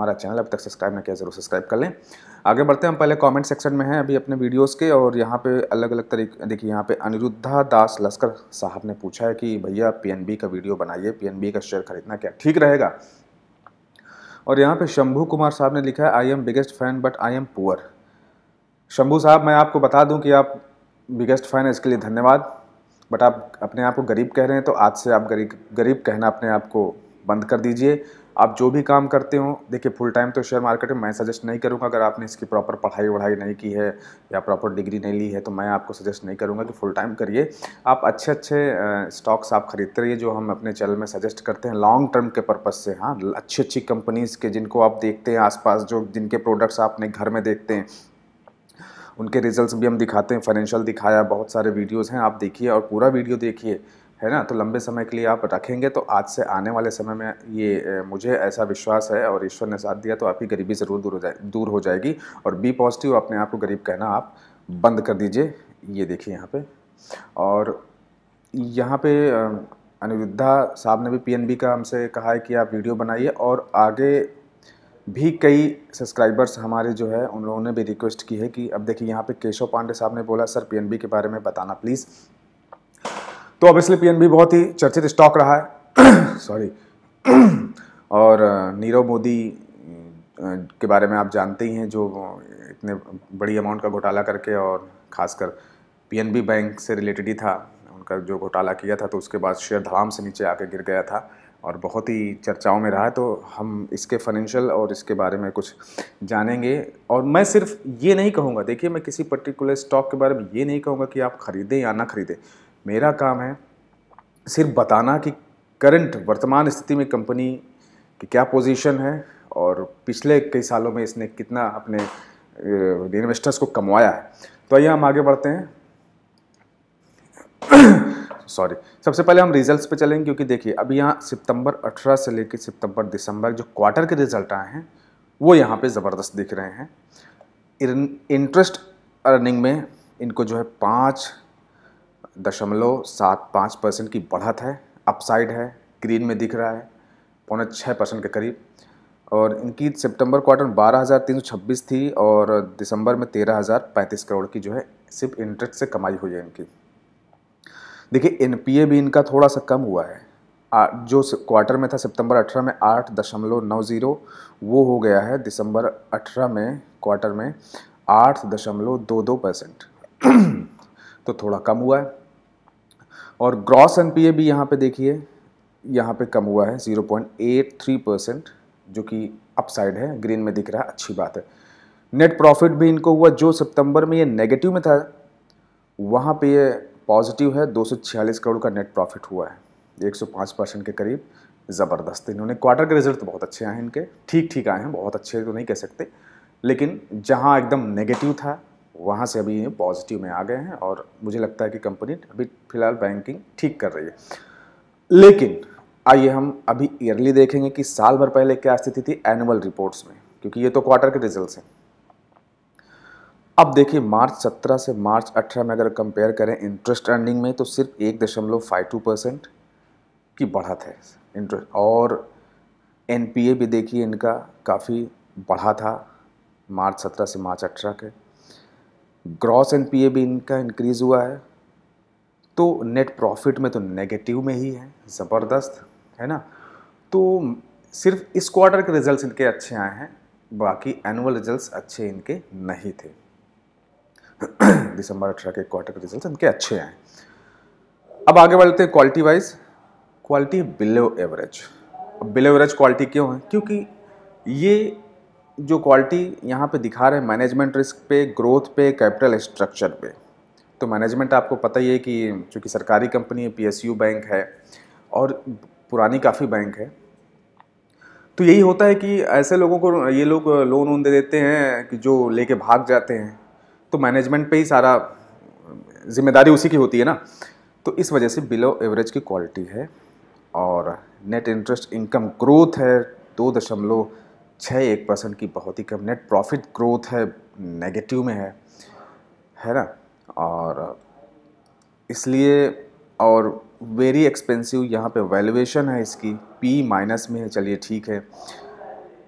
हमारा चैनल अब तक सब्सक्राइब ना किया ज़रूर सब्सक्राइब कर लें आगे बढ़ते हैं हम पहले कमेंट सेक्शन में हैं अभी अपने वीडियोस के और यहाँ पे अलग अलग तरीके देखिए यहाँ पे अनिरुद्धा दास लस्कर साहब ने पूछा है कि भैया पी का वीडियो बनाइए पी का शेयर खरीदना क्या ठीक रहेगा और यहाँ पर शंभू कुमार साहब ने लिखा है I am biggest fan but I am poor Shambhu साहब मैं आपको बता दूँ कि आप बिगेस्ट फैन है इसके लिए धन्यवाद बट आप अपने आप को गरीब कह रहे हैं तो आज से आप गरीब गरीब कहना अपने आप को बंद कर दीजिए आप जो भी काम करते हो देखिए फुल टाइम तो शेयर मार्केट में मैं सजेस्ट नहीं करूँगा अगर आपने इसकी प्रॉपर पढ़ाई वढ़ाई नहीं की है या प्रॉपर डिग्री नहीं ली है तो मैं आपको सजेस्ट नहीं करूँगा कि फुल टाइम करिए आप अच्छे अच्छे स्टॉक्स आप खरीदते रहिए जो हम अपने चैनल में सजेस्ट करते हैं लॉन्ग टर्म के पर्पज़ से हाँ अच्छी अच्छी कंपनीज़ के जिनको आप देखते हैं आसपास जो जिनके प्रोडक्ट्स आप अपने घर में देखते हैं उनके रिजल्ट्स भी हम दिखाते हैं फाइनेंशियल दिखाया बहुत सारे वीडियोस हैं आप देखिए और पूरा वीडियो देखिए है ना तो लंबे समय के लिए आप रखेंगे तो आज से आने वाले समय में ये मुझे ऐसा विश्वास है और ईश्वर ने साथ दिया तो आपकी गरीबी ज़रूर दूर हो जाए दूर हो जाएगी और बी पॉजिटिव अपने आप को गरीब कहना आप बंद कर दीजिए ये देखिए यहाँ पे और यहाँ पे अनिरुद्धा साहब ने भी पीएनबी का हमसे कहा है कि आप वीडियो बनाइए और आगे भी कई सब्सक्राइबर्स हमारे जो है उन लोगों ने भी रिक्वेस्ट की है कि अब देखिए यहाँ पे केशव पांडे साहब ने बोला सर पीएनबी के बारे में बताना प्लीज़ तो ऑब्वियसली पीएनबी बहुत ही चर्चित स्टॉक रहा है सॉरी और नीरव मोदी के बारे में आप जानते ही हैं जो इतने बड़ी अमाउंट का घोटाला करके और खासकर पीएनबी बैंक से रिलेटेड ही था उनका जो घोटाला किया था तो उसके बाद शेयर धड़ाम से नीचे आके गिर गया था और बहुत ही चर्चाओं में रहा है तो हम इसके फाइनेंशियल और इसके बारे में कुछ जानेंगे और मैं सिर्फ ये नहीं कहूँगा देखिए मैं किसी पर्टिकुलर स्टॉक के बारे में ये नहीं कहूँगा कि आप ख़रीदें या ना ख़रीदें मेरा काम है सिर्फ बताना कि करंट वर्तमान स्थिति में कंपनी की क्या पोजीशन है और पिछले कई सालों में इसने कितना अपने इन्वेस्टर्स को कमवाया है तो आइए हम आगे बढ़ते हैं सॉरी सबसे पहले हम रिजल्ट्स पे चलेंगे क्योंकि देखिए अभी यहाँ सितंबर 18 से लेकर सितंबर दिसंबर जो क्वार्टर के रिजल्ट आए हैं वो यहाँ पे ज़बरदस्त दिख रहे हैं इंटरेस्ट अर्निंग में इनको जो है पाँच दशमलव सात पाँच परसेंट की बढ़त है अपसाइड है ग्रीन में दिख रहा है पौने छः परसेंट के करीब और इनकी सितंबर क्वार्टर बारह हज़ार तीन सौ छब्बीस थी और दिसंबर में तेरह हज़ार पैंतीस करोड़ की जो है सिर्फ इंटरेस्ट से कमाई हुई है इनकी देखिए एन भी इनका थोड़ा सा कम हुआ है जो क्वार्टर में था सितंबर अठारह में आठ दशमलव नौ ज़ीरो वो हो गया है दिसंबर अठारह में क्वार्टर में आठ दशमलव दो दो परसेंट तो थोड़ा कम हुआ है और ग्रॉस एनपीए भी यहाँ पे देखिए यहाँ पे कम हुआ है 0.83 परसेंट जो कि अपसाइड है ग्रीन में दिख रहा है अच्छी बात है नेट प्रॉफिट भी इनको हुआ जो सितंबर में ये नेगेटिव में था वहाँ पे ये पॉजिटिव है 246 करोड़ का नेट प्रॉफिट हुआ है 105 परसेंट के करीब ज़बरदस्त इन्होंने क्वार्टर के रिजल्ट तो बहुत अच्छे आए हैं इनके ठीक ठीक आए हैं बहुत अच्छे तो नहीं कह सकते लेकिन जहाँ एकदम नेगेटिव था वहाँ से अभी पॉजिटिव में आ गए हैं और मुझे लगता है कि कंपनी अभी फिलहाल बैंकिंग ठीक कर रही है लेकिन आइए हम अभी ईयरली देखेंगे कि साल भर पहले क्या स्थिति थी एनुअल रिपोर्ट्स में क्योंकि ये तो क्वार्टर के रिजल्ट हैं अब देखिए मार्च 17 से मार्च 18 में अगर कंपेयर करें इंटरेस्ट अर्निंग में तो सिर्फ एक दशमलव फाइव टू परसेंट की बढ़त है इंटरेस्ट और एनपीए भी देखिए इनका काफ़ी बढ़ा था मार्च 17 से मार्च 18 के ग्रॉस एन पी भी इनका इंक्रीज़ हुआ है तो नेट प्रॉफिट में तो नेगेटिव में ही है ज़बरदस्त है ना तो सिर्फ इस क्वार्टर के रिजल्ट्स इनके अच्छे आए हैं बाकी एनुअल रिजल्ट्स अच्छे इनके नहीं थे दिसंबर अठारह के क्वार्टर के रिजल्ट इनके अच्छे आए अब आगे बढ़ते हैं quality wise quality below average below average quality क्यों है क्योंकि ये जो क्वालिटी यहाँ पे दिखा रहे हैं मैनेजमेंट रिस्क पे ग्रोथ पे कैपिटल स्ट्रक्चर पे तो मैनेजमेंट आपको पता ही है कि चूँकि सरकारी कंपनी है पी बैंक है और पुरानी काफ़ी बैंक है तो यही होता है कि ऐसे लोगों को ये लोग लोन ओन दे देते हैं कि जो लेके भाग जाते हैं तो मैनेजमेंट पे ही सारा जिम्मेदारी उसी की होती है ना तो इस वजह से बिलो एवरेज की क्वालिटी है और नेट इंटरेस्ट इनकम ग्रोथ है दो दशमलव छः एक परसेंट की बहुत ही कम नेट प्रॉफिट ग्रोथ है नेगेटिव में है है ना और इसलिए और वेरी एक्सपेंसिव यहाँ पे वैल्यूएशन है इसकी पी माइनस में है चलिए ठीक है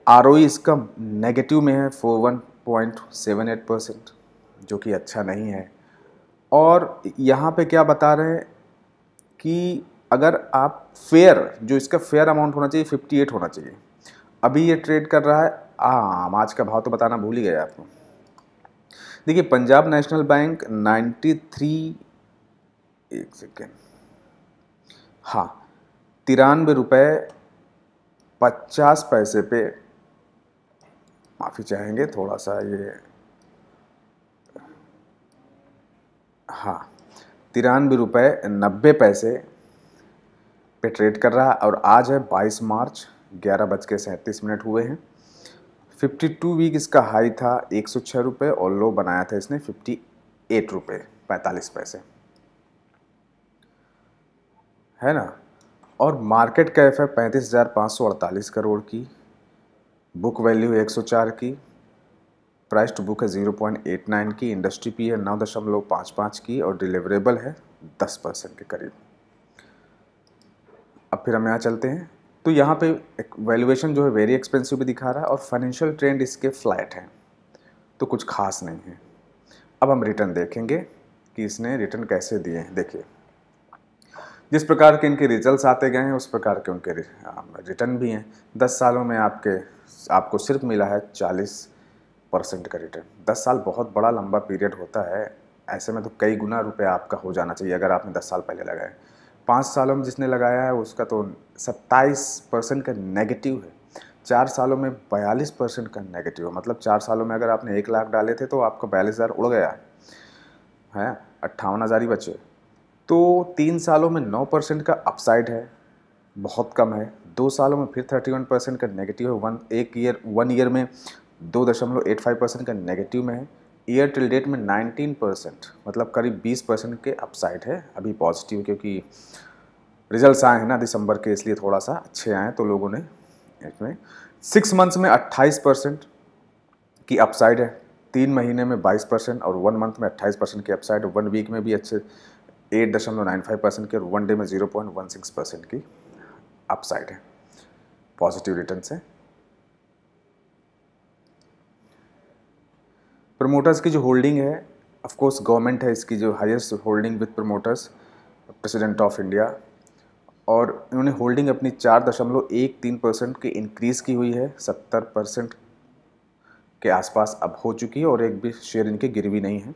आर e इसका नेगेटिव में है four one point seven eight percent जो कि अच्छा नहीं है और यहाँ पे क्या बता रहे हैं कि अगर आप फेयर जो इसका फेयर अमाउंट होना चाहिए फिफ्टी एट होना चाहिए अभी ये ट्रेड कर रहा है आम आज का भाव तो बताना भूल ही गए आपको देखिए पंजाब नेशनल बैंक 93 एक सेकेंड हाँ तिरानवे रुपये पचास पैसे पे माफ़ी चाहेंगे थोड़ा सा ये हाँ तिरानवे रुपये नब्बे पैसे पे ट्रेड कर रहा है और आज है बाईस मार्च ग्यारह बज के सैंतीस मिनट हुए हैं 52 वीक इसका हाई था एक सौ छः रुपये और लो बनाया था इसने 58 रुपये पैंतालीस पैसे है ना और मार्केट कैफ है पैंतीस हज़ार पाँच सौ अड़तालीस करोड़ की बुक वैल्यू एक सौ चार की प्राइस टू बुक है ज़ीरो पॉइंट एट नाइन की इंडस्ट्री पी है नौ दशमलव पाँच पाँच की और डिलीवरेबल है दस परसेंट के करीब अब फिर हम यहाँ चलते हैं तो यहाँ पे वैल्यूएशन जो है वेरी एक्सपेंसिव भी दिखा रहा है और फाइनेंशियल ट्रेंड इसके फ्लैट हैं तो कुछ खास नहीं है अब हम रिटर्न देखेंगे कि इसने रिटर्न कैसे दिए हैं देखिए जिस प्रकार के इनके रिजल्ट्स आते गए हैं उस प्रकार के उनके रिटर्न भी हैं दस सालों में आपके आपको सिर्फ मिला है चालीस परसेंट का रिटर्न दस साल बहुत बड़ा लंबा पीरियड होता है ऐसे में तो कई गुना रुपये आपका हो जाना चाहिए अगर आपने दस साल पहले लगाए पाँच सालों में जिसने लगाया है उसका तो सत्ताईस परसेंट का नेगेटिव है चार सालों में बयालीस परसेंट का नेगेटिव है मतलब चार सालों में अगर आपने एक लाख डाले थे तो आपका बयालीस हज़ार उड़ गया है है अट्ठावन हज़ार ही बचे तो तीन सालों में नौ परसेंट का अपसाइड है बहुत कम है दो सालों में फिर थर्टी वन परसेंट का नेगेटिव है वन एक ईयर वन ईयर में दो दशमलव एट फाइव परसेंट का नेगेटिव में है ईयर टिल डेट में 19 परसेंट मतलब करीब 20 परसेंट के अपसाइड है अभी पॉजिटिव क्योंकि रिजल्ट्स आए हैं ना दिसंबर के इसलिए थोड़ा सा अच्छे आए तो लोगों ने इसमें सिक्स मंथ्स में 28 परसेंट की अपसाइड है तीन महीने में 22 परसेंट और वन मंथ में 28 परसेंट की अपसाइड वन वीक में भी अच्छे एट दशमलव नाइन फाइव परसेंट की और वन डे में zero point one six percent की अपसाइड है पॉजिटिव रिटर्न है प्रमोटर्स की जो होल्डिंग है ऑफ कोर्स गवर्नमेंट है इसकी जो highest holding with promoters president of India और इन्होंने होल्डिंग अपनी चार दशमलव एक तीन परसेंट की इंक्रीज़ की हुई है सत्तर परसेंट के आसपास अब हो चुकी है और एक भी शेयर इनके भी नहीं है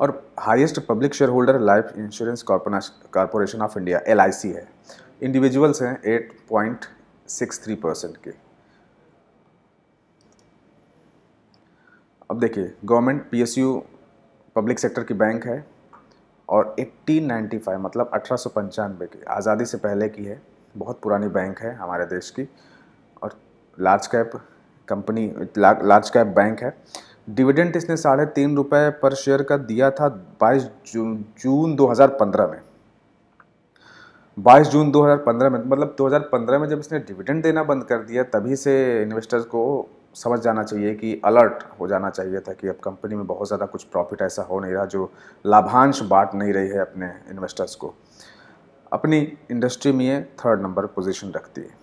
और highest public share holder life insurance corporation of India L है इंडिविजुअल्स हैं eight point six three percent के अब देखिए गवर्नमेंट पीएसयू पब्लिक सेक्टर की बैंक है और 1895 मतलब अठारह की आज़ादी से पहले की है बहुत पुरानी बैंक है हमारे देश की और large cap company large cap bank है डिविडेंट इसने साढ़े तीन रुपये पर शेयर का दिया था 22 जून जून 2015 में 22 जून 2015 में मतलब 2015 में जब इसने डिविडेंड देना बंद कर दिया तभी से इन्वेस्टर्स को समझ जाना चाहिए कि अलर्ट हो जाना चाहिए था कि अब कंपनी में बहुत ज़्यादा कुछ प्रॉफिट ऐसा हो नहीं रहा जो लाभांश बांट नहीं रही है अपने इन्वेस्टर्स को अपनी इंडस्ट्री में ये थर्ड नंबर पोजीशन रखती है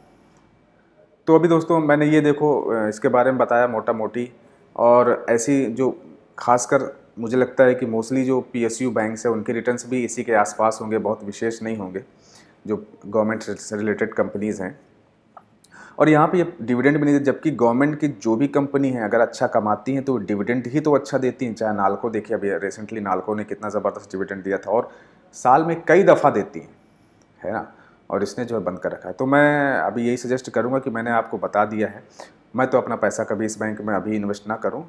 तो अभी दोस्तों मैंने ये देखो इसके बारे में बताया मोटा मोटी और ऐसी जो खासकर मुझे लगता है कि मोस्टली जो पी एस यू बैंक्स हैं उनके रिटर्न्स भी इसी के आसपास होंगे बहुत विशेष नहीं होंगे जो गवर्नमेंट से रिलेटेड कंपनीज़ हैं और यहाँ पे ये डिविडेंड भी नहीं जबकि गवर्नमेंट की जो भी कंपनी है अगर अच्छा कमाती हैं तो डिविडेंड ही तो अच्छा देती हैं चाहे नालको देखिए अभी रिसेंटली नालको ने कितना ज़बरदस्त डिविडेंड दिया था और साल में कई दफ़ा देती हैं है ना और इसने जो है बंद कर रखा है तो मैं अभी यही सजेस्ट करूँगा कि मैंने आपको बता दिया है मैं तो अपना पैसा कभी इस बैंक में अभी इन्वेस्ट ना करूँ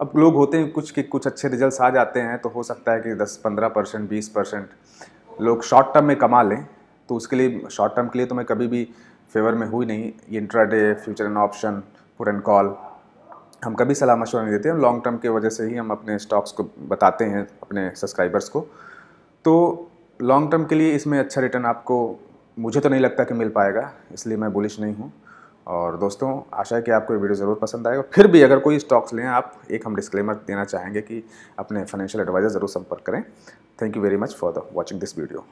अब लोग होते हैं कुछ कि कुछ अच्छे रिजल्ट्स आ जाते हैं तो हो सकता है कि 10 पंद्रह परसेंट बीस परसेंट लोग शॉर्ट टर्म में कमा लें तो उसके लिए शॉर्ट टर्म के लिए तो मैं कभी भी फेवर में हुई नहीं intra intraday future and option put and call हम कभी सलाह मशवरा नहीं देते हम लॉन्ग टर्म के वजह से ही हम अपने स्टॉक्स को बताते हैं अपने सब्सक्राइबर्स को तो लॉन्ग टर्म के लिए इसमें अच्छा रिटर्न आपको मुझे तो नहीं लगता कि मिल पाएगा इसलिए मैं बुलिश नहीं हूँ और दोस्तों आशा है कि आपको ये वीडियो ज़रूर पसंद आएगा फिर भी अगर कोई स्टॉक्स लें आप एक हम डिस्क्लेमर देना चाहेंगे कि अपने फाइनेंशियल एडवाइज़र ज़रूर संपर्क करें thank you very much for the watching this video